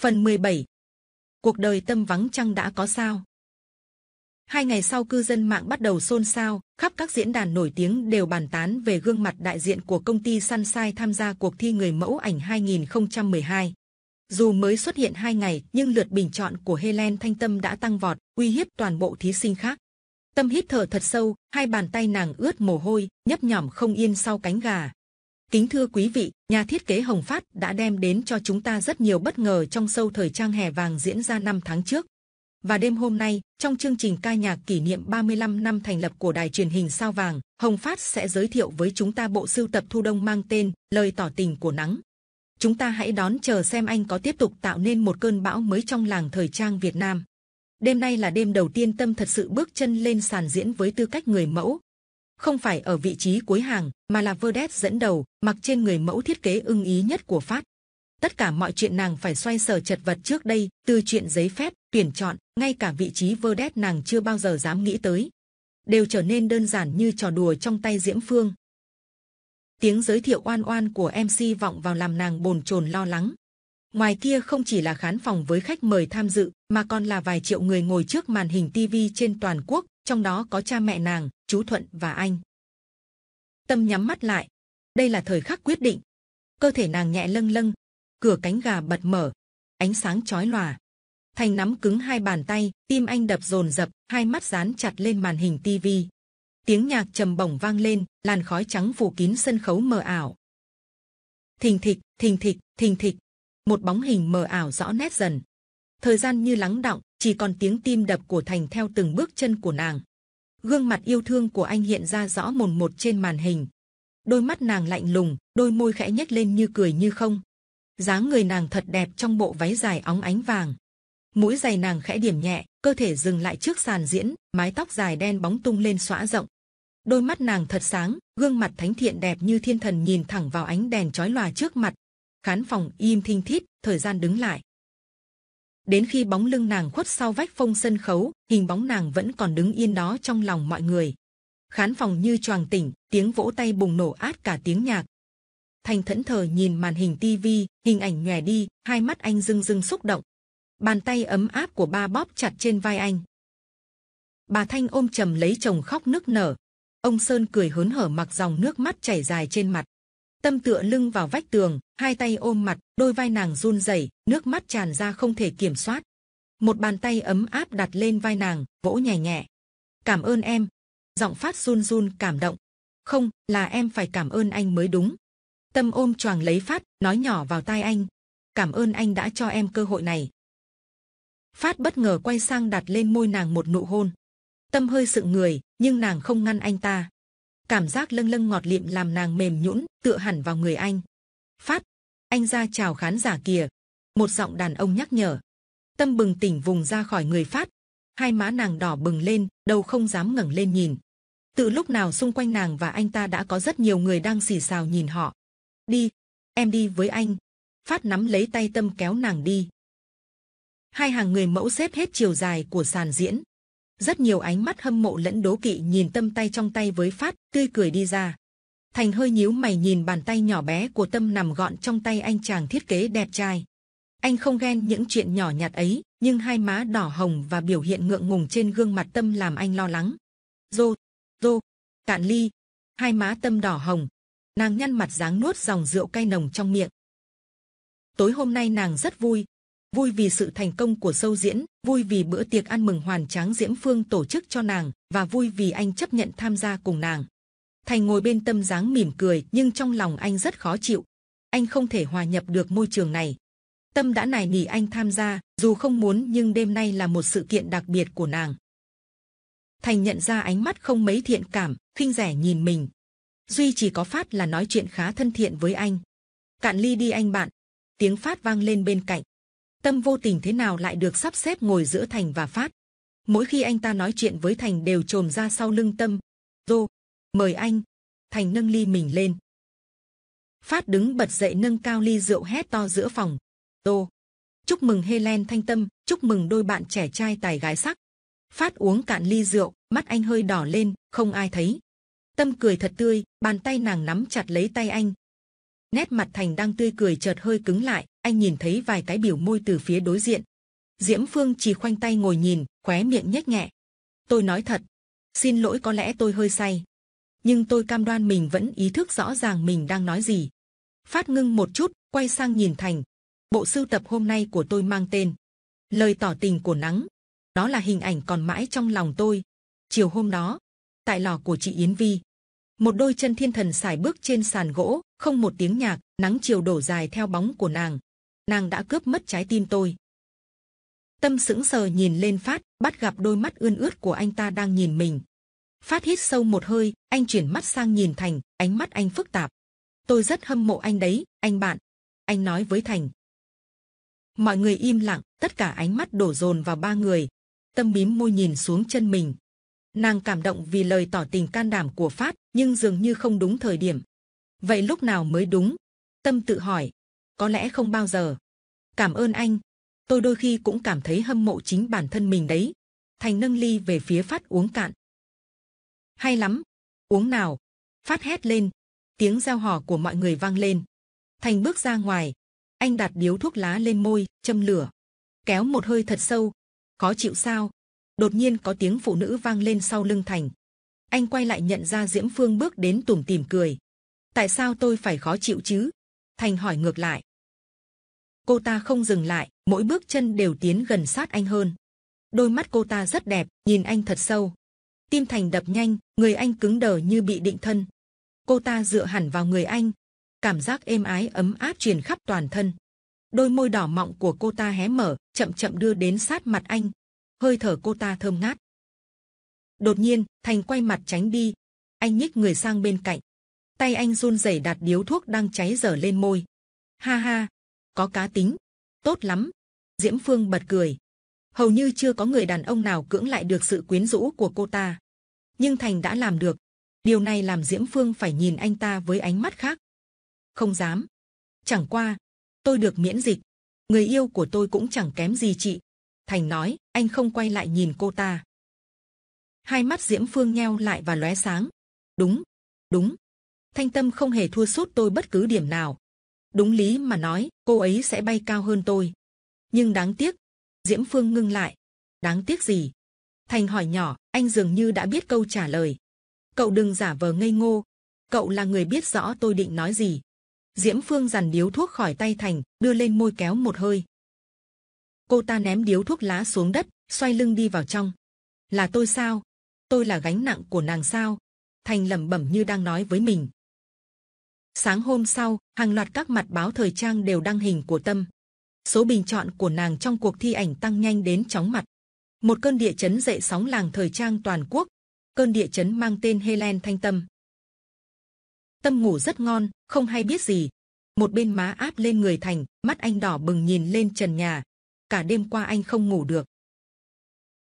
Phần 17 Cuộc đời tâm vắng chăng đã có sao? Hai ngày sau cư dân mạng bắt đầu xôn xao, khắp các diễn đàn nổi tiếng đều bàn tán về gương mặt đại diện của công ty Sunshine tham gia cuộc thi người mẫu ảnh 2012. Dù mới xuất hiện hai ngày nhưng lượt bình chọn của Helen Thanh Tâm đã tăng vọt, uy hiếp toàn bộ thí sinh khác. Tâm hít thở thật sâu, hai bàn tay nàng ướt mồ hôi, nhấp nhỏm không yên sau cánh gà. Kính thưa quý vị, nhà thiết kế Hồng Phát đã đem đến cho chúng ta rất nhiều bất ngờ trong sâu thời trang hè vàng diễn ra năm tháng trước. Và đêm hôm nay, trong chương trình ca nhạc kỷ niệm 35 năm thành lập của đài truyền hình Sao Vàng, Hồng Phát sẽ giới thiệu với chúng ta bộ sưu tập thu đông mang tên Lời tỏ tình của nắng. Chúng ta hãy đón chờ xem anh có tiếp tục tạo nên một cơn bão mới trong làng thời trang Việt Nam. Đêm nay là đêm đầu tiên Tâm thật sự bước chân lên sàn diễn với tư cách người mẫu, không phải ở vị trí cuối hàng mà là Vơ Đét dẫn đầu, mặc trên người mẫu thiết kế ưng ý nhất của Phát Tất cả mọi chuyện nàng phải xoay sở chật vật trước đây, từ chuyện giấy phép, tuyển chọn, ngay cả vị trí Vơ Đét nàng chưa bao giờ dám nghĩ tới. Đều trở nên đơn giản như trò đùa trong tay Diễm Phương. Tiếng giới thiệu oan oan của MC vọng vào làm nàng bồn chồn lo lắng. Ngoài kia không chỉ là khán phòng với khách mời tham dự, mà còn là vài triệu người ngồi trước màn hình TV trên toàn quốc, trong đó có cha mẹ nàng, chú Thuận và anh. Tâm nhắm mắt lại, đây là thời khắc quyết định. Cơ thể nàng nhẹ lâng lâng, cửa cánh gà bật mở, ánh sáng chói lòa. Thành nắm cứng hai bàn tay, tim anh đập rồn rập, hai mắt dán chặt lên màn hình tivi. Tiếng nhạc trầm bổng vang lên, làn khói trắng phủ kín sân khấu mờ ảo. Thình thịch, thình thịch, thình thịch, một bóng hình mờ ảo rõ nét dần. Thời gian như lắng động, chỉ còn tiếng tim đập của thành theo từng bước chân của nàng gương mặt yêu thương của anh hiện ra rõ mồn một trên màn hình đôi mắt nàng lạnh lùng đôi môi khẽ nhếch lên như cười như không dáng người nàng thật đẹp trong bộ váy dài óng ánh vàng mũi giày nàng khẽ điểm nhẹ cơ thể dừng lại trước sàn diễn mái tóc dài đen bóng tung lên xõa rộng đôi mắt nàng thật sáng gương mặt thánh thiện đẹp như thiên thần nhìn thẳng vào ánh đèn chói lòa trước mặt khán phòng im thinh thít thời gian đứng lại Đến khi bóng lưng nàng khuất sau vách phong sân khấu, hình bóng nàng vẫn còn đứng yên đó trong lòng mọi người. Khán phòng như choàng tỉnh, tiếng vỗ tay bùng nổ át cả tiếng nhạc. Thành thẫn thờ nhìn màn hình tivi, hình ảnh nhòe đi, hai mắt anh dưng dưng xúc động. Bàn tay ấm áp của ba bóp chặt trên vai anh. Bà Thanh ôm trầm lấy chồng khóc nức nở. Ông Sơn cười hớn hở mặc dòng nước mắt chảy dài trên mặt tâm tựa lưng vào vách tường, hai tay ôm mặt, đôi vai nàng run rẩy, nước mắt tràn ra không thể kiểm soát. Một bàn tay ấm áp đặt lên vai nàng, vỗ nhẹ nhẹ. Cảm ơn em. Giọng phát run run cảm động. Không, là em phải cảm ơn anh mới đúng. Tâm ôm choàng lấy phát, nói nhỏ vào tai anh. Cảm ơn anh đã cho em cơ hội này. Phát bất ngờ quay sang đặt lên môi nàng một nụ hôn. Tâm hơi sượng người, nhưng nàng không ngăn anh ta cảm giác lâng lâng ngọt lịm làm nàng mềm nhũn, tựa hẳn vào người anh. Phát, anh ra chào khán giả kìa. Một giọng đàn ông nhắc nhở. Tâm bừng tỉnh vùng ra khỏi người Phát. Hai má nàng đỏ bừng lên, đầu không dám ngẩng lên nhìn. Từ lúc nào xung quanh nàng và anh ta đã có rất nhiều người đang xì xào nhìn họ. Đi, em đi với anh. Phát nắm lấy tay Tâm kéo nàng đi. Hai hàng người mẫu xếp hết chiều dài của sàn diễn rất nhiều ánh mắt hâm mộ lẫn đố kỵ nhìn tâm tay trong tay với phát tươi cười đi ra thành hơi nhíu mày nhìn bàn tay nhỏ bé của tâm nằm gọn trong tay anh chàng thiết kế đẹp trai anh không ghen những chuyện nhỏ nhặt ấy nhưng hai má đỏ hồng và biểu hiện ngượng ngùng trên gương mặt tâm làm anh lo lắng rô rô cạn ly hai má tâm đỏ hồng nàng nhăn mặt dáng nuốt dòng rượu cay nồng trong miệng tối hôm nay nàng rất vui vui vì sự thành công của sâu diễn, vui vì bữa tiệc ăn mừng hoàn tráng Diễm Phương tổ chức cho nàng và vui vì anh chấp nhận tham gia cùng nàng. Thành ngồi bên tâm dáng mỉm cười nhưng trong lòng anh rất khó chịu. Anh không thể hòa nhập được môi trường này. Tâm đã nài nỉ anh tham gia, dù không muốn nhưng đêm nay là một sự kiện đặc biệt của nàng. Thành nhận ra ánh mắt không mấy thiện cảm, khinh rẻ nhìn mình. Duy chỉ có Phát là nói chuyện khá thân thiện với anh. Cạn ly đi anh bạn. Tiếng Phát vang lên bên cạnh tâm vô tình thế nào lại được sắp xếp ngồi giữa thành và phát mỗi khi anh ta nói chuyện với thành đều trồm ra sau lưng tâm rô mời anh thành nâng ly mình lên phát đứng bật dậy nâng cao ly rượu hét to giữa phòng rô chúc mừng helen thanh tâm chúc mừng đôi bạn trẻ trai tài gái sắc phát uống cạn ly rượu mắt anh hơi đỏ lên không ai thấy tâm cười thật tươi bàn tay nàng nắm chặt lấy tay anh nét mặt thành đang tươi cười chợt hơi cứng lại anh nhìn thấy vài cái biểu môi từ phía đối diện diễm phương chỉ khoanh tay ngồi nhìn khóe miệng nhếch nhẹ tôi nói thật xin lỗi có lẽ tôi hơi say nhưng tôi cam đoan mình vẫn ý thức rõ ràng mình đang nói gì phát ngưng một chút quay sang nhìn thành bộ sưu tập hôm nay của tôi mang tên lời tỏ tình của nắng đó là hình ảnh còn mãi trong lòng tôi chiều hôm đó tại lò của chị yến vi một đôi chân thiên thần xài bước trên sàn gỗ không một tiếng nhạc nắng chiều đổ dài theo bóng của nàng nàng đã cướp mất trái tim tôi tâm sững sờ nhìn lên phát bắt gặp đôi mắt ươn ướt của anh ta đang nhìn mình phát hít sâu một hơi anh chuyển mắt sang nhìn thành ánh mắt anh phức tạp tôi rất hâm mộ anh đấy anh bạn anh nói với thành mọi người im lặng tất cả ánh mắt đổ dồn vào ba người tâm bím môi nhìn xuống chân mình nàng cảm động vì lời tỏ tình can đảm của phát nhưng dường như không đúng thời điểm vậy lúc nào mới đúng tâm tự hỏi có lẽ không bao giờ cảm ơn anh tôi đôi khi cũng cảm thấy hâm mộ chính bản thân mình đấy thành nâng ly về phía phát uống cạn hay lắm uống nào phát hét lên tiếng giao hò của mọi người vang lên thành bước ra ngoài anh đặt điếu thuốc lá lên môi châm lửa kéo một hơi thật sâu khó chịu sao đột nhiên có tiếng phụ nữ vang lên sau lưng thành anh quay lại nhận ra diễm phương bước đến tủm tỉm cười tại sao tôi phải khó chịu chứ thành hỏi ngược lại cô ta không dừng lại mỗi bước chân đều tiến gần sát anh hơn đôi mắt cô ta rất đẹp nhìn anh thật sâu tim thành đập nhanh người anh cứng đờ như bị định thân cô ta dựa hẳn vào người anh cảm giác êm ái ấm áp truyền khắp toàn thân đôi môi đỏ mọng của cô ta hé mở chậm chậm đưa đến sát mặt anh hơi thở cô ta thơm ngát đột nhiên thành quay mặt tránh đi anh nhích người sang bên cạnh tay anh run rẩy đặt điếu thuốc đang cháy dở lên môi ha ha có cá tính tốt lắm diễm phương bật cười hầu như chưa có người đàn ông nào cưỡng lại được sự quyến rũ của cô ta nhưng thành đã làm được điều này làm diễm phương phải nhìn anh ta với ánh mắt khác không dám chẳng qua tôi được miễn dịch người yêu của tôi cũng chẳng kém gì chị thành nói anh không quay lại nhìn cô ta hai mắt diễm phương nheo lại và lóe sáng đúng đúng thanh tâm không hề thua sút tôi bất cứ điểm nào đúng lý mà nói cô ấy sẽ bay cao hơn tôi nhưng đáng tiếc diễm phương ngưng lại đáng tiếc gì thành hỏi nhỏ anh dường như đã biết câu trả lời cậu đừng giả vờ ngây ngô cậu là người biết rõ tôi định nói gì diễm phương dằn điếu thuốc khỏi tay thành đưa lên môi kéo một hơi Cô ta ném điếu thuốc lá xuống đất, xoay lưng đi vào trong. Là tôi sao? Tôi là gánh nặng của nàng sao? Thành lẩm bẩm như đang nói với mình. Sáng hôm sau, hàng loạt các mặt báo thời trang đều đăng hình của Tâm. Số bình chọn của nàng trong cuộc thi ảnh tăng nhanh đến chóng mặt. Một cơn địa chấn dậy sóng làng thời trang toàn quốc. Cơn địa chấn mang tên Helen Thanh Tâm. Tâm ngủ rất ngon, không hay biết gì. Một bên má áp lên người Thành, mắt anh đỏ bừng nhìn lên trần nhà, cả đêm qua anh không ngủ được.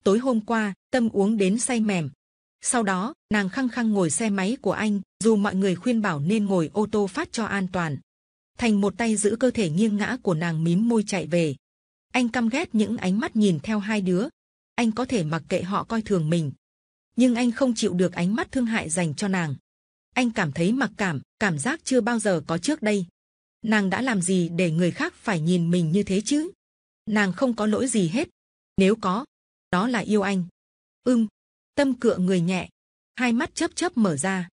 Tối hôm qua, Tâm uống đến say mềm. Sau đó, nàng khăng khăng ngồi xe máy của anh, dù mọi người khuyên bảo nên ngồi ô tô phát cho an toàn. Thành một tay giữ cơ thể nghiêng ngã của nàng mím môi chạy về. Anh căm ghét những ánh mắt nhìn theo hai đứa. Anh có thể mặc kệ họ coi thường mình. Nhưng anh không chịu được ánh mắt thương hại dành cho nàng. Anh cảm thấy mặc cảm, cảm giác chưa bao giờ có trước đây. Nàng đã làm gì để người khác phải nhìn mình như thế chứ? nàng không có lỗi gì hết. Nếu có, đó là yêu anh. Ưm, tâm cựa người nhẹ, hai mắt chớp chớp mở ra.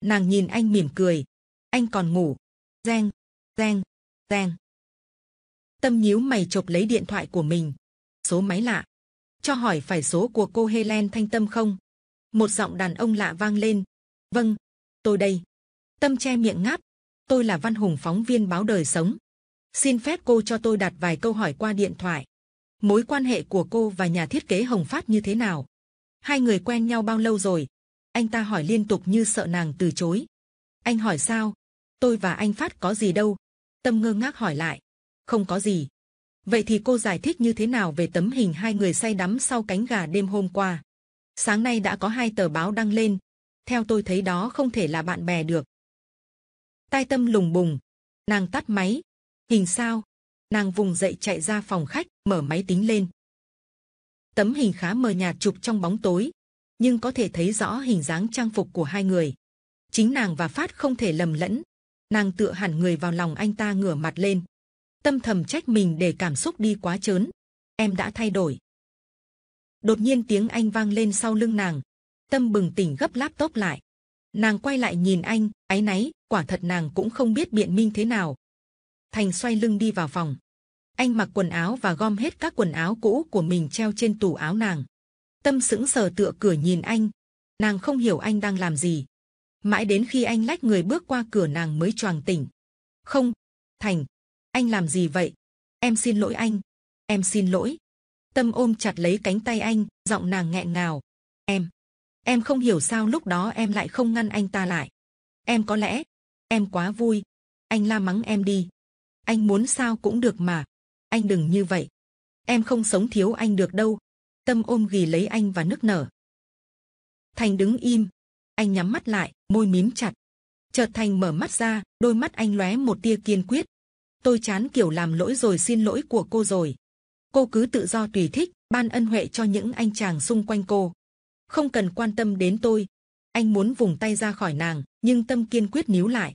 Nàng nhìn anh mỉm cười. Anh còn ngủ. Reng, reng, reng. Tâm nhíu mày chộp lấy điện thoại của mình. Số máy lạ. Cho hỏi phải số của cô Helen Thanh Tâm không? Một giọng đàn ông lạ vang lên. Vâng, tôi đây. Tâm che miệng ngáp. Tôi là Văn Hùng phóng viên báo đời sống xin phép cô cho tôi đặt vài câu hỏi qua điện thoại. Mối quan hệ của cô và nhà thiết kế Hồng Phát như thế nào? Hai người quen nhau bao lâu rồi? Anh ta hỏi liên tục như sợ nàng từ chối. Anh hỏi sao? Tôi và anh Phát có gì đâu? Tâm ngơ ngác hỏi lại. Không có gì. Vậy thì cô giải thích như thế nào về tấm hình hai người say đắm sau cánh gà đêm hôm qua? Sáng nay đã có hai tờ báo đăng lên. Theo tôi thấy đó không thể là bạn bè được. Tai tâm lùng bùng. Nàng tắt máy, hình sao nàng vùng dậy chạy ra phòng khách mở máy tính lên tấm hình khá mờ nhạt chụp trong bóng tối nhưng có thể thấy rõ hình dáng trang phục của hai người chính nàng và phát không thể lầm lẫn nàng tựa hẳn người vào lòng anh ta ngửa mặt lên tâm thầm trách mình để cảm xúc đi quá chớn em đã thay đổi đột nhiên tiếng anh vang lên sau lưng nàng tâm bừng tỉnh gấp laptop lại nàng quay lại nhìn anh áy náy quả thật nàng cũng không biết biện minh thế nào Thành xoay lưng đi vào phòng. Anh mặc quần áo và gom hết các quần áo cũ của mình treo trên tủ áo nàng. Tâm sững sờ tựa cửa nhìn anh. Nàng không hiểu anh đang làm gì. Mãi đến khi anh lách người bước qua cửa nàng mới choàng tỉnh. Không, Thành, anh làm gì vậy? Em xin lỗi anh. Em xin lỗi. Tâm ôm chặt lấy cánh tay anh, giọng nàng nghẹn ngào. Em, em không hiểu sao lúc đó em lại không ngăn anh ta lại. Em có lẽ, em quá vui. Anh la mắng em đi anh muốn sao cũng được mà. Anh đừng như vậy. Em không sống thiếu anh được đâu. Tâm ôm ghì lấy anh và nức nở. Thành đứng im. Anh nhắm mắt lại, môi mím chặt. Chợt Thành mở mắt ra, đôi mắt anh lóe một tia kiên quyết. Tôi chán kiểu làm lỗi rồi xin lỗi của cô rồi. Cô cứ tự do tùy thích, ban ân huệ cho những anh chàng xung quanh cô. Không cần quan tâm đến tôi. Anh muốn vùng tay ra khỏi nàng, nhưng tâm kiên quyết níu lại.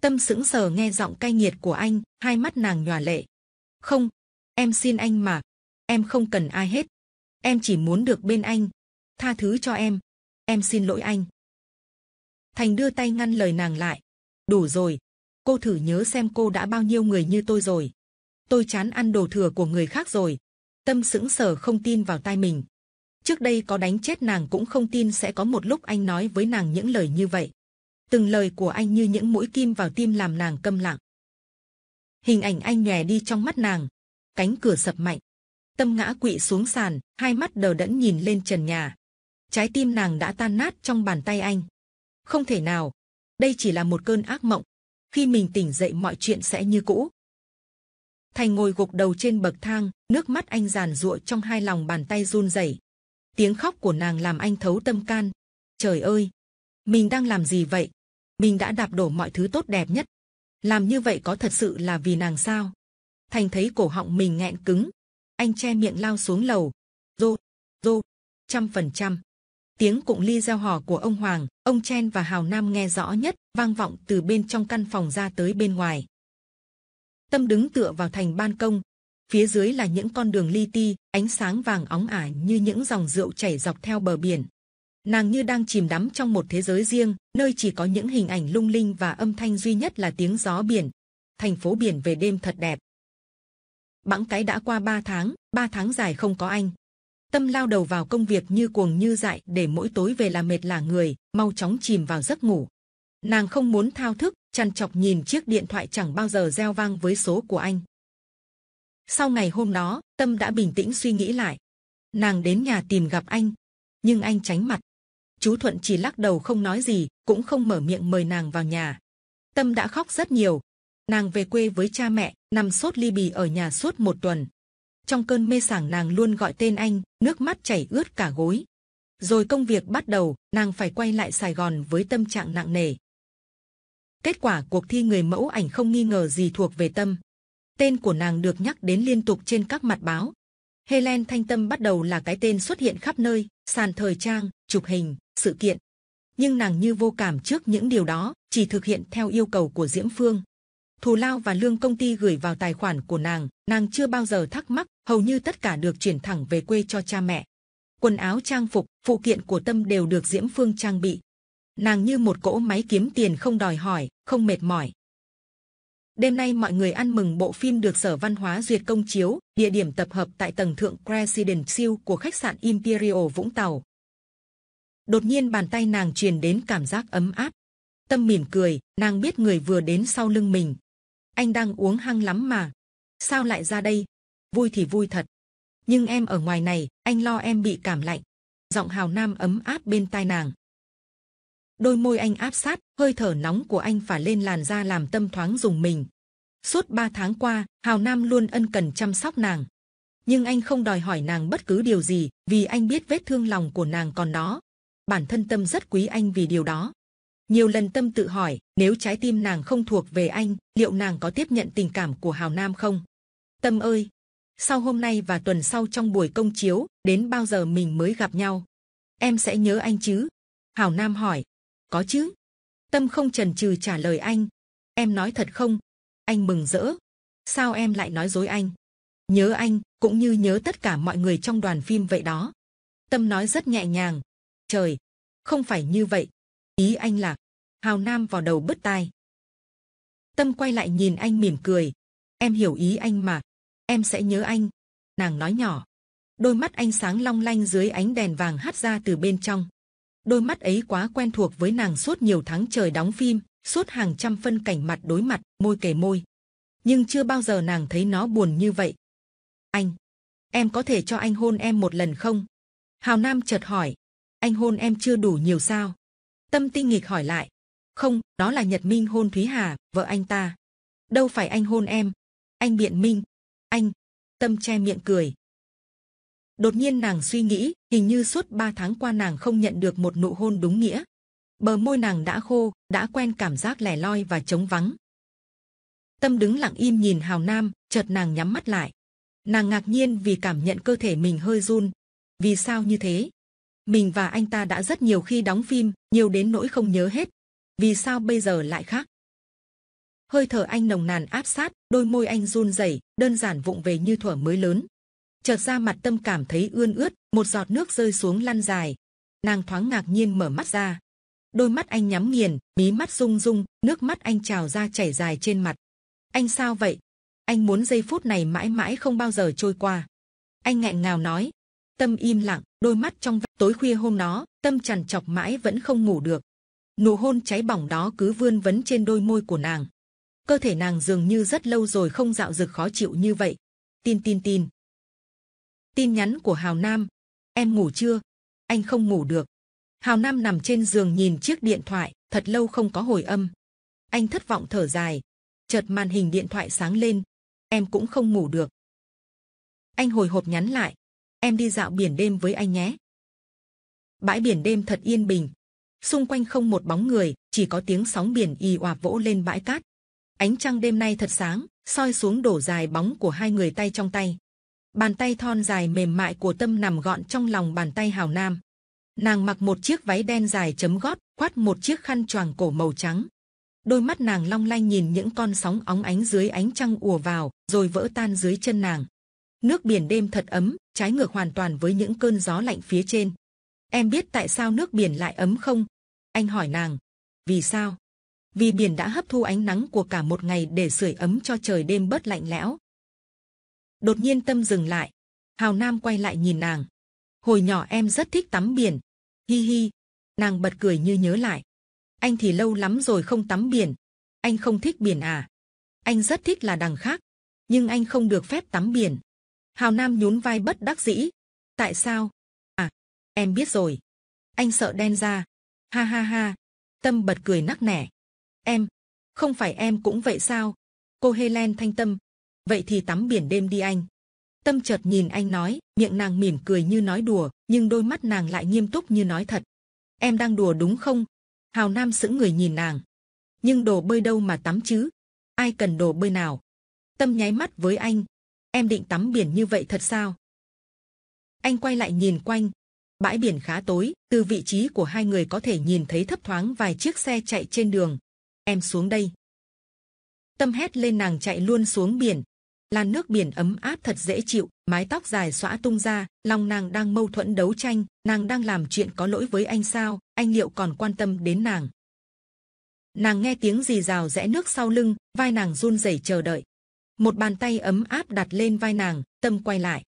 Tâm sững sờ nghe giọng cay nghiệt của anh, hai mắt nàng nhòa lệ. Không, em xin anh mà, em không cần ai hết. Em chỉ muốn được bên anh. Tha thứ cho em, em xin lỗi anh. Thành đưa tay ngăn lời nàng lại. Đủ rồi, cô thử nhớ xem cô đã bao nhiêu người như tôi rồi. Tôi chán ăn đồ thừa của người khác rồi. Tâm sững sờ không tin vào tai mình. Trước đây có đánh chết nàng cũng không tin sẽ có một lúc anh nói với nàng những lời như vậy từng lời của anh như những mũi kim vào tim làm nàng câm lặng hình ảnh anh nhè đi trong mắt nàng cánh cửa sập mạnh tâm ngã quỵ xuống sàn hai mắt đờ đẫn nhìn lên trần nhà trái tim nàng đã tan nát trong bàn tay anh không thể nào đây chỉ là một cơn ác mộng khi mình tỉnh dậy mọi chuyện sẽ như cũ thành ngồi gục đầu trên bậc thang nước mắt anh giàn giụa trong hai lòng bàn tay run rẩy tiếng khóc của nàng làm anh thấu tâm can trời ơi mình đang làm gì vậy mình đã đạp đổ mọi thứ tốt đẹp nhất. Làm như vậy có thật sự là vì nàng sao? Thành thấy cổ họng mình nghẹn cứng, anh che miệng lao xuống lầu. Rô, rô, trăm phần trăm. Tiếng cụng ly gieo hò của ông Hoàng, ông Chen và Hào Nam nghe rõ nhất, vang vọng từ bên trong căn phòng ra tới bên ngoài. Tâm đứng tựa vào thành ban công, phía dưới là những con đường li ti, ánh sáng vàng óng ả như những dòng rượu chảy dọc theo bờ biển nàng như đang chìm đắm trong một thế giới riêng, nơi chỉ có những hình ảnh lung linh và âm thanh duy nhất là tiếng gió biển. Thành phố biển về đêm thật đẹp. Bẵng cái đã qua ba tháng, ba tháng dài không có anh. Tâm lao đầu vào công việc như cuồng như dại để mỗi tối về là mệt là người, mau chóng chìm vào giấc ngủ. Nàng không muốn thao thức, chăn chọc nhìn chiếc điện thoại chẳng bao giờ reo vang với số của anh. Sau ngày hôm đó, Tâm đã bình tĩnh suy nghĩ lại. Nàng đến nhà tìm gặp anh, nhưng anh tránh mặt chú thuận chỉ lắc đầu không nói gì cũng không mở miệng mời nàng vào nhà tâm đã khóc rất nhiều nàng về quê với cha mẹ nằm sốt ly bì ở nhà suốt một tuần trong cơn mê sảng nàng luôn gọi tên anh nước mắt chảy ướt cả gối rồi công việc bắt đầu nàng phải quay lại sài gòn với tâm trạng nặng nề kết quả cuộc thi người mẫu ảnh không nghi ngờ gì thuộc về tâm tên của nàng được nhắc đến liên tục trên các mặt báo Helen Thanh Tâm bắt đầu là cái tên xuất hiện khắp nơi, sàn thời trang, chụp hình, sự kiện. Nhưng nàng như vô cảm trước những điều đó, chỉ thực hiện theo yêu cầu của Diễm Phương. Thù lao và lương công ty gửi vào tài khoản của nàng, nàng chưa bao giờ thắc mắc, hầu như tất cả được chuyển thẳng về quê cho cha mẹ. Quần áo trang phục, phụ kiện của Tâm đều được Diễm Phương trang bị. Nàng như một cỗ máy kiếm tiền không đòi hỏi, không mệt mỏi. Đêm nay mọi người ăn mừng bộ phim được Sở Văn hóa duyệt công chiếu, địa điểm tập hợp tại tầng thượng President Siêu của khách sạn Imperial Vũng Tàu. Đột nhiên bàn tay nàng truyền đến cảm giác ấm áp. Tâm mỉm cười, nàng biết người vừa đến sau lưng mình. Anh đang uống hăng lắm mà. Sao lại ra đây? Vui thì vui thật. Nhưng em ở ngoài này, anh lo em bị cảm lạnh. Giọng hào nam ấm áp bên tai nàng đôi môi anh áp sát, hơi thở nóng của anh phả lên làn da làm tâm thoáng dùng mình. Suốt ba tháng qua, Hào Nam luôn ân cần chăm sóc nàng. Nhưng anh không đòi hỏi nàng bất cứ điều gì, vì anh biết vết thương lòng của nàng còn đó. Bản thân Tâm rất quý anh vì điều đó. Nhiều lần Tâm tự hỏi, nếu trái tim nàng không thuộc về anh, liệu nàng có tiếp nhận tình cảm của Hào Nam không? Tâm ơi! Sau hôm nay và tuần sau trong buổi công chiếu, đến bao giờ mình mới gặp nhau? Em sẽ nhớ anh chứ? Hào Nam hỏi, có chứ tâm không chần chừ trả lời anh em nói thật không anh mừng rỡ sao em lại nói dối anh nhớ anh cũng như nhớ tất cả mọi người trong đoàn phim vậy đó tâm nói rất nhẹ nhàng trời không phải như vậy ý anh là hào nam vào đầu bứt tai tâm quay lại nhìn anh mỉm cười em hiểu ý anh mà em sẽ nhớ anh nàng nói nhỏ đôi mắt anh sáng long lanh dưới ánh đèn vàng hắt ra từ bên trong Đôi mắt ấy quá quen thuộc với nàng suốt nhiều tháng trời đóng phim, suốt hàng trăm phân cảnh mặt đối mặt, môi kề môi. Nhưng chưa bao giờ nàng thấy nó buồn như vậy. Anh, em có thể cho anh hôn em một lần không? Hào Nam chợt hỏi, anh hôn em chưa đủ nhiều sao? Tâm tinh nghịch hỏi lại, không, đó là Nhật Minh hôn Thúy Hà, vợ anh ta. Đâu phải anh hôn em, anh biện minh, anh, tâm che miệng cười. Đột nhiên nàng suy nghĩ, hình như suốt 3 tháng qua nàng không nhận được một nụ hôn đúng nghĩa. Bờ môi nàng đã khô, đã quen cảm giác lẻ loi và trống vắng. Tâm đứng lặng im nhìn Hào Nam, chợt nàng nhắm mắt lại. Nàng ngạc nhiên vì cảm nhận cơ thể mình hơi run. Vì sao như thế? Mình và anh ta đã rất nhiều khi đóng phim, nhiều đến nỗi không nhớ hết. Vì sao bây giờ lại khác? Hơi thở anh nồng nàn áp sát, đôi môi anh run rẩy, đơn giản vụng về như thuở mới lớn, chợt ra mặt tâm cảm thấy ươn ướt một giọt nước rơi xuống lăn dài nàng thoáng ngạc nhiên mở mắt ra đôi mắt anh nhắm nghiền mí mắt rung rung nước mắt anh trào ra chảy dài trên mặt anh sao vậy anh muốn giây phút này mãi mãi không bao giờ trôi qua anh nghẹn ngào nói tâm im lặng đôi mắt trong tối khuya hôm đó tâm chằn chọc mãi vẫn không ngủ được nụ hôn cháy bỏng đó cứ vươn vấn trên đôi môi của nàng cơ thể nàng dường như rất lâu rồi không dạo dực khó chịu như vậy tin tin tin Tin nhắn của Hào Nam. Em ngủ chưa? Anh không ngủ được. Hào Nam nằm trên giường nhìn chiếc điện thoại, thật lâu không có hồi âm. Anh thất vọng thở dài. Chợt màn hình điện thoại sáng lên. Em cũng không ngủ được. Anh hồi hộp nhắn lại. Em đi dạo biển đêm với anh nhé. Bãi biển đêm thật yên bình. Xung quanh không một bóng người, chỉ có tiếng sóng biển ì oạp vỗ lên bãi cát. Ánh trăng đêm nay thật sáng, soi xuống đổ dài bóng của hai người tay trong tay. Bàn tay thon dài mềm mại của Tâm nằm gọn trong lòng bàn tay Hào Nam. Nàng mặc một chiếc váy đen dài chấm gót, quát một chiếc khăn choàng cổ màu trắng. Đôi mắt nàng long lanh nhìn những con sóng óng ánh dưới ánh trăng ùa vào, rồi vỡ tan dưới chân nàng. Nước biển đêm thật ấm, trái ngược hoàn toàn với những cơn gió lạnh phía trên. Em biết tại sao nước biển lại ấm không? Anh hỏi nàng. Vì sao? Vì biển đã hấp thu ánh nắng của cả một ngày để sưởi ấm cho trời đêm bớt lạnh lẽo, đột nhiên tâm dừng lại. Hào Nam quay lại nhìn nàng. Hồi nhỏ em rất thích tắm biển. Hi hi. Nàng bật cười như nhớ lại. Anh thì lâu lắm rồi không tắm biển. Anh không thích biển à? Anh rất thích là đằng khác. Nhưng anh không được phép tắm biển. Hào Nam nhún vai bất đắc dĩ. Tại sao? À, em biết rồi. Anh sợ đen da, Ha ha ha. Tâm bật cười nắc nẻ. Em, không phải em cũng vậy sao? Cô Helen thanh tâm, vậy thì tắm biển đêm đi anh. Tâm chợt nhìn anh nói, miệng nàng mỉm cười như nói đùa, nhưng đôi mắt nàng lại nghiêm túc như nói thật. Em đang đùa đúng không? Hào Nam sững người nhìn nàng. Nhưng đồ bơi đâu mà tắm chứ? Ai cần đồ bơi nào? Tâm nháy mắt với anh. Em định tắm biển như vậy thật sao? Anh quay lại nhìn quanh. Bãi biển khá tối, từ vị trí của hai người có thể nhìn thấy thấp thoáng vài chiếc xe chạy trên đường. Em xuống đây. Tâm hét lên nàng chạy luôn xuống biển, Làn nước biển ấm áp thật dễ chịu, mái tóc dài xõa tung ra, lòng nàng đang mâu thuẫn đấu tranh, nàng đang làm chuyện có lỗi với anh sao? Anh liệu còn quan tâm đến nàng? Nàng nghe tiếng gì rào rẽ nước sau lưng, vai nàng run rẩy chờ đợi. Một bàn tay ấm áp đặt lên vai nàng, tâm quay lại.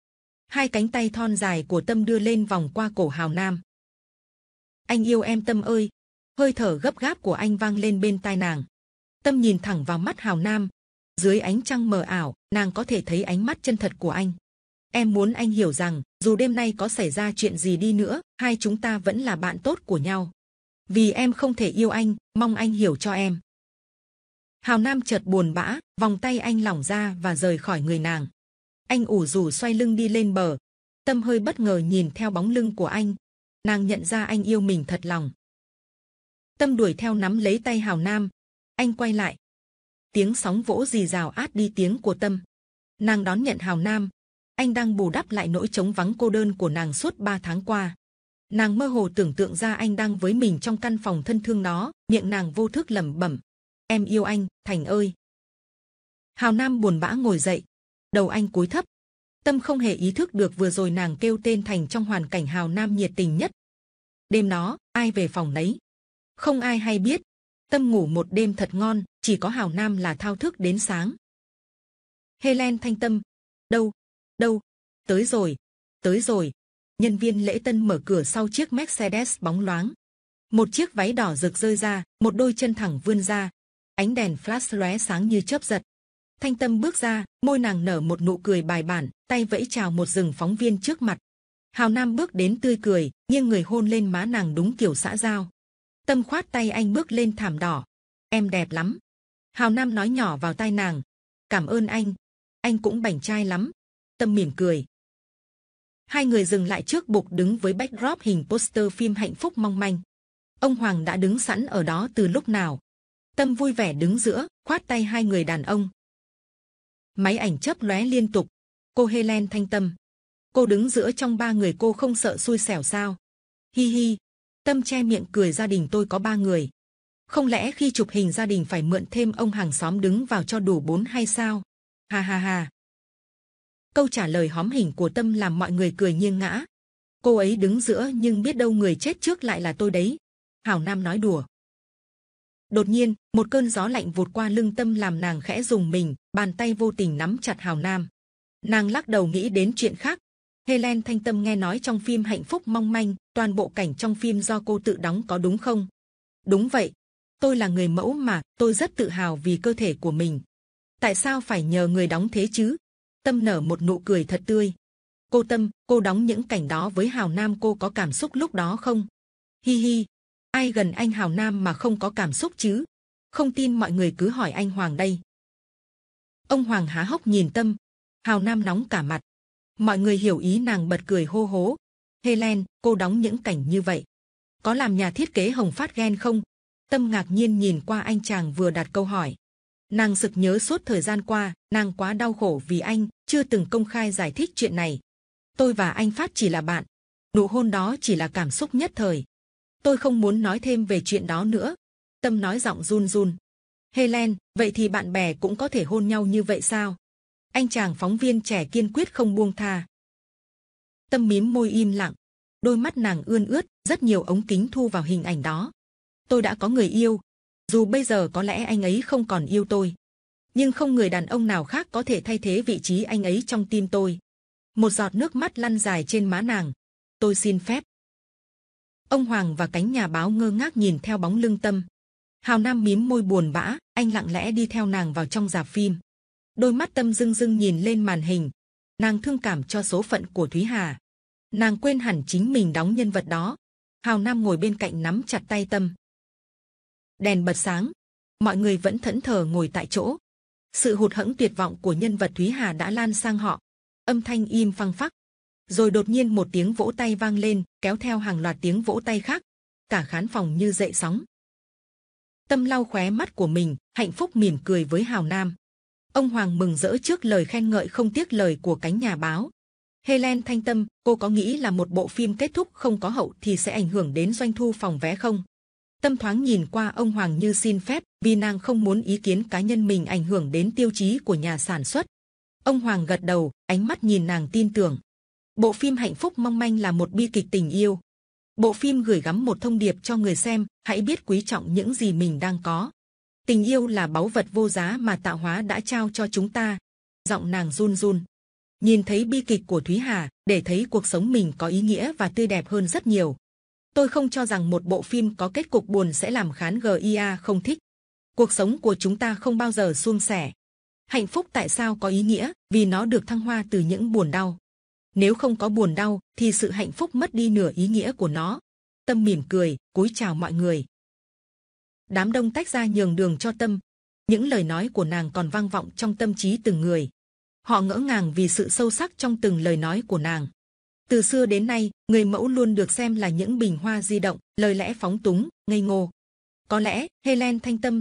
Hai cánh tay thon dài của tâm đưa lên vòng qua cổ hào nam. Anh yêu em tâm ơi! Hơi thở gấp gáp của anh vang lên bên tai nàng. Tâm nhìn thẳng vào mắt Hào Nam, dưới ánh trăng mờ ảo, nàng có thể thấy ánh mắt chân thật của anh. Em muốn anh hiểu rằng, dù đêm nay có xảy ra chuyện gì đi nữa, hai chúng ta vẫn là bạn tốt của nhau. Vì em không thể yêu anh, mong anh hiểu cho em. Hào Nam chợt buồn bã, vòng tay anh lỏng ra và rời khỏi người nàng. Anh ủ rủ xoay lưng đi lên bờ. Tâm hơi bất ngờ nhìn theo bóng lưng của anh. Nàng nhận ra anh yêu mình thật lòng. Tâm đuổi theo nắm lấy tay Hào Nam. Anh quay lại, tiếng sóng vỗ rì rào át đi tiếng của tâm. Nàng đón nhận Hào Nam, anh đang bù đắp lại nỗi trống vắng cô đơn của nàng suốt 3 tháng qua. Nàng mơ hồ tưởng tượng ra anh đang với mình trong căn phòng thân thương đó, miệng nàng vô thức lẩm bẩm: Em yêu anh, Thành ơi. Hào Nam buồn bã ngồi dậy, đầu anh cúi thấp. Tâm không hề ý thức được vừa rồi nàng kêu tên Thành trong hoàn cảnh Hào Nam nhiệt tình nhất. Đêm đó, ai về phòng nấy. Không ai hay biết, tâm ngủ một đêm thật ngon, chỉ có Hào Nam là thao thức đến sáng. Helen thanh tâm, đâu, đâu, tới rồi, tới rồi. Nhân viên lễ tân mở cửa sau chiếc Mercedes bóng loáng. Một chiếc váy đỏ rực rơi ra, một đôi chân thẳng vươn ra. Ánh đèn flash lóe sáng như chớp giật. Thanh tâm bước ra, môi nàng nở một nụ cười bài bản, tay vẫy chào một rừng phóng viên trước mặt. Hào Nam bước đến tươi cười, nghiêng người hôn lên má nàng đúng kiểu xã giao, Tâm khoát tay anh bước lên thảm đỏ. Em đẹp lắm. Hào Nam nói nhỏ vào tai nàng. Cảm ơn anh. Anh cũng bảnh trai lắm. Tâm mỉm cười. Hai người dừng lại trước bục đứng với backdrop hình poster phim hạnh phúc mong manh. Ông Hoàng đã đứng sẵn ở đó từ lúc nào. Tâm vui vẻ đứng giữa, khoát tay hai người đàn ông. Máy ảnh chớp lóe liên tục. Cô Helen thanh tâm. Cô đứng giữa trong ba người cô không sợ xui xẻo sao. Hi hi, Tâm che miệng cười gia đình tôi có ba người. Không lẽ khi chụp hình gia đình phải mượn thêm ông hàng xóm đứng vào cho đủ bốn hay sao? Ha ha ha. Câu trả lời hóm hình của Tâm làm mọi người cười nghiêng ngã. Cô ấy đứng giữa nhưng biết đâu người chết trước lại là tôi đấy. hào Nam nói đùa. Đột nhiên, một cơn gió lạnh vụt qua lưng Tâm làm nàng khẽ dùng mình, bàn tay vô tình nắm chặt hào Nam. Nàng lắc đầu nghĩ đến chuyện khác, Helen Thanh Tâm nghe nói trong phim Hạnh phúc mong manh, toàn bộ cảnh trong phim do cô tự đóng có đúng không? Đúng vậy. Tôi là người mẫu mà, tôi rất tự hào vì cơ thể của mình. Tại sao phải nhờ người đóng thế chứ? Tâm nở một nụ cười thật tươi. Cô Tâm, cô đóng những cảnh đó với Hào Nam cô có cảm xúc lúc đó không? Hi hi, ai gần anh Hào Nam mà không có cảm xúc chứ? Không tin mọi người cứ hỏi anh Hoàng đây. Ông Hoàng há hốc nhìn Tâm. Hào Nam nóng cả mặt, mọi người hiểu ý nàng bật cười hô hố helen cô đóng những cảnh như vậy có làm nhà thiết kế hồng phát ghen không tâm ngạc nhiên nhìn qua anh chàng vừa đặt câu hỏi nàng sực nhớ suốt thời gian qua nàng quá đau khổ vì anh chưa từng công khai giải thích chuyện này tôi và anh phát chỉ là bạn nụ hôn đó chỉ là cảm xúc nhất thời tôi không muốn nói thêm về chuyện đó nữa tâm nói giọng run run helen vậy thì bạn bè cũng có thể hôn nhau như vậy sao anh chàng phóng viên trẻ kiên quyết không buông tha. Tâm mím môi im lặng, đôi mắt nàng ươn ướt, rất nhiều ống kính thu vào hình ảnh đó. Tôi đã có người yêu, dù bây giờ có lẽ anh ấy không còn yêu tôi, nhưng không người đàn ông nào khác có thể thay thế vị trí anh ấy trong tim tôi. Một giọt nước mắt lăn dài trên má nàng. Tôi xin phép. Ông Hoàng và cánh nhà báo ngơ ngác nhìn theo bóng lưng tâm. Hào Nam mím môi buồn bã, anh lặng lẽ đi theo nàng vào trong dạp phim đôi mắt tâm dưng dưng nhìn lên màn hình. Nàng thương cảm cho số phận của Thúy Hà. Nàng quên hẳn chính mình đóng nhân vật đó. Hào Nam ngồi bên cạnh nắm chặt tay tâm. Đèn bật sáng. Mọi người vẫn thẫn thờ ngồi tại chỗ. Sự hụt hẫng tuyệt vọng của nhân vật Thúy Hà đã lan sang họ. Âm thanh im phăng phắc. Rồi đột nhiên một tiếng vỗ tay vang lên, kéo theo hàng loạt tiếng vỗ tay khác. Cả khán phòng như dậy sóng. Tâm lau khóe mắt của mình, hạnh phúc mỉm cười với Hào Nam. Ông Hoàng mừng rỡ trước lời khen ngợi không tiếc lời của cánh nhà báo. Helen thanh tâm, cô có nghĩ là một bộ phim kết thúc không có hậu thì sẽ ảnh hưởng đến doanh thu phòng vé không? Tâm thoáng nhìn qua ông Hoàng như xin phép, vì nàng không muốn ý kiến cá nhân mình ảnh hưởng đến tiêu chí của nhà sản xuất. Ông Hoàng gật đầu, ánh mắt nhìn nàng tin tưởng. Bộ phim Hạnh phúc mong manh là một bi kịch tình yêu. Bộ phim gửi gắm một thông điệp cho người xem, hãy biết quý trọng những gì mình đang có tình yêu là báu vật vô giá mà tạo hóa đã trao cho chúng ta giọng nàng run run nhìn thấy bi kịch của thúy hà để thấy cuộc sống mình có ý nghĩa và tươi đẹp hơn rất nhiều tôi không cho rằng một bộ phim có kết cục buồn sẽ làm khán gia không thích cuộc sống của chúng ta không bao giờ suôn sẻ hạnh phúc tại sao có ý nghĩa vì nó được thăng hoa từ những buồn đau nếu không có buồn đau thì sự hạnh phúc mất đi nửa ý nghĩa của nó tâm mỉm cười cúi chào mọi người đám đông tách ra nhường đường cho tâm. Những lời nói của nàng còn vang vọng trong tâm trí từng người. Họ ngỡ ngàng vì sự sâu sắc trong từng lời nói của nàng. Từ xưa đến nay, người mẫu luôn được xem là những bình hoa di động, lời lẽ phóng túng, ngây ngô. Có lẽ Helen Thanh Tâm